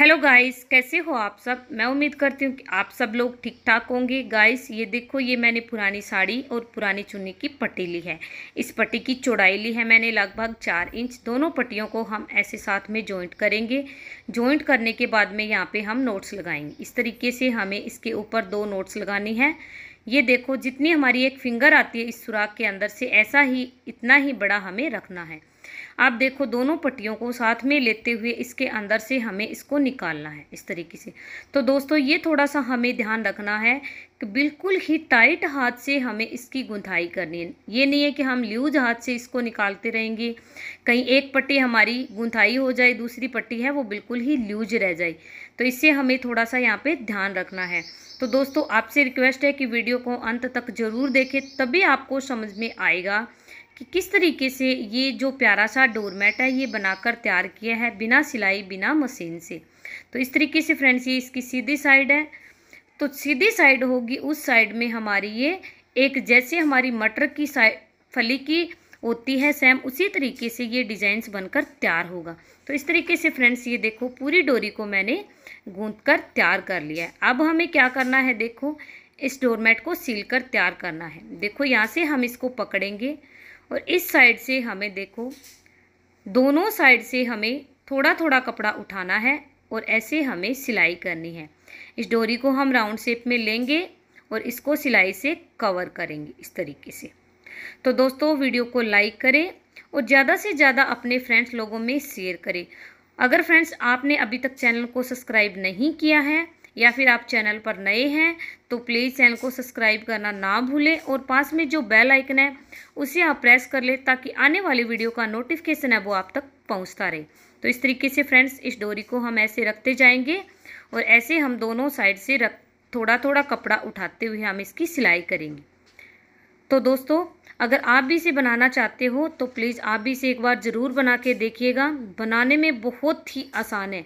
hello guys कैसे हो आप सब मैं उम्मीद करती हूँ कि आप सब लोग ठीक ठाक होंगे गाइस ये देखो ये मैंने पुरानी साड़ी और पुरानी चुन्नी की पट्टी ली है इस पट्टी की चौड़ाई ली है मैंने लगभग चार इंच दोनों पट्टियों को हम ऐसे साथ में जॉइंट करेंगे जॉइंट करने के बाद में यहाँ पे हम नोट्स लगाएंगे इस तरीके से हमें इसके ऊपर दो नोट्स लगानी है ये देखो जितनी हमारी एक फिंगर आती है इस सुराख के अंदर से ऐसा ही इतना ही बड़ा हमें रखना है आप देखो दोनों पट्टियों को साथ में लेते हुए इसके अंदर से हमें इसको निकालना है इस तरीके से तो दोस्तों ये थोड़ा सा हमें ध्यान रखना है कि बिल्कुल ही टाइट हाथ से हमें इसकी गुंथाई करनी है ये नहीं है कि हम लूज हाथ से इसको निकालते रहेंगे कहीं एक पट्टी हमारी गुंथाई हो जाए दूसरी पट्टी है वो बिल्कुल ही लूज रह जाए तो इससे हमें थोड़ा सा यहाँ पे ध्यान रखना है तो दोस्तों आपसे रिक्वेस्ट है कि वीडियो को अंत तक ज़रूर देखें तभी आपको समझ में आएगा कि किस तरीके से ये जो प्यारा सा डोरमेट है ये बनाकर तैयार किया है बिना सिलाई बिना मशीन से तो इस तरीके से फ्रेंड्स ये इसकी सीधी साइड है तो सीधी साइड होगी उस साइड में हमारी ये एक जैसे हमारी मटर की साइड फली की होती है सेम उसी तरीके से ये डिज़ाइंस बनकर तैयार होगा तो इस तरीके से फ्रेंड्स ये देखो पूरी डोरी को मैंने गूंद कर तैयार कर लिया है अब हमें क्या करना है देखो इस डोरमेट को सील कर तैयार करना है देखो यहाँ से हम इसको पकड़ेंगे और इस साइड से हमें देखो दोनों साइड से हमें थोड़ा थोड़ा कपड़ा उठाना है और ऐसे हमें सिलाई करनी है इस डोरी को हम राउंड शेप में लेंगे और इसको सिलाई से कवर करेंगे इस तरीके से तो दोस्तों वीडियो को लाइक करें और ज़्यादा से ज़्यादा अपने फ्रेंड्स लोगों में शेयर करें अगर फ्रेंड्स आपने अभी तक चैनल को सब्सक्राइब नहीं किया है या फिर आप चैनल पर नए हैं तो प्लीज़ चैनल को सब्सक्राइब करना ना भूलें और पास में जो बेल आइकन है उसे आप प्रेस कर लें ताकि आने वाली वीडियो का नोटिफिकेशन है वो आप तक पहुँचता रहे तो इस तरीके से फ्रेंड्स इस डोरी को हम ऐसे रखते जाएंगे और ऐसे हम दोनों साइड से रख थोड़ा थोड़ा कपड़ा उठाते हुए हम इसकी सिलाई करेंगे तो दोस्तों अगर आप भी इसे बनाना चाहते हो तो प्लीज़ आप भी इसे एक बार ज़रूर बना के देखिएगा बनाने में बहुत ही आसान है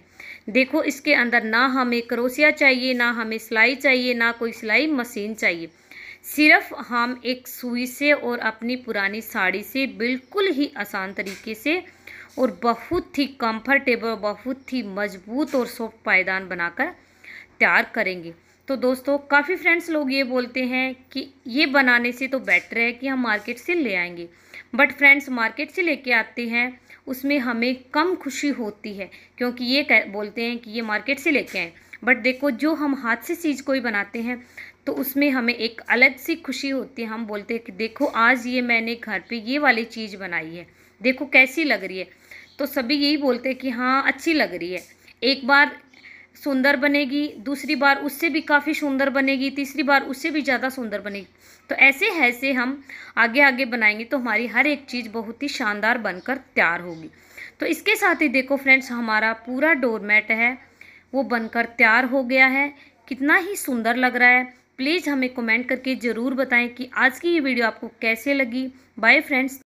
देखो इसके अंदर ना हमें क्रोसिया चाहिए ना हमें सिलाई चाहिए ना कोई सिलाई मशीन चाहिए सिर्फ हम एक सुई से और अपनी पुरानी साड़ी से बिल्कुल ही आसान तरीके से और बहुत ही कंफर्टेबल बहुत ही मजबूत और सॉफ्ट पायदान बनाकर तैयार करेंगे तो दोस्तों काफ़ी फ्रेंड्स लोग ये बोलते हैं कि ये बनाने से तो बेटर है कि हम मार्केट से ले आएंगे बट फ्रेंड्स मार्केट से लेके आते हैं उसमें हमें कम खुशी होती है क्योंकि ये बोलते हैं कि ये मार्केट से लेके आए बट देखो जो हम हाथ से चीज़ कोई बनाते हैं तो उसमें हमें एक अलग सी खुशी होती है हम बोलते हैं कि देखो आज ये मैंने घर पे ये वाली चीज़ बनाई है देखो कैसी लग रही है तो सभी यही बोलते हैं कि हाँ अच्छी लग रही है एक बार सुंदर बनेगी दूसरी बार उससे भी काफ़ी सुंदर बनेगी तीसरी बार उससे भी ज़्यादा सुंदर बनेगी तो ऐसे ऐसे हम आगे आगे बनाएंगे तो हमारी हर एक चीज़ बहुत ही शानदार बनकर तैयार होगी तो इसके साथ ही देखो फ्रेंड्स हमारा पूरा डोरमेट है वो बनकर तैयार हो गया है कितना ही सुंदर लग रहा है प्लीज़ हमें कमेंट करके ज़रूर बताएं कि आज की ये वीडियो आपको कैसे लगी बाय फ्रेंड्स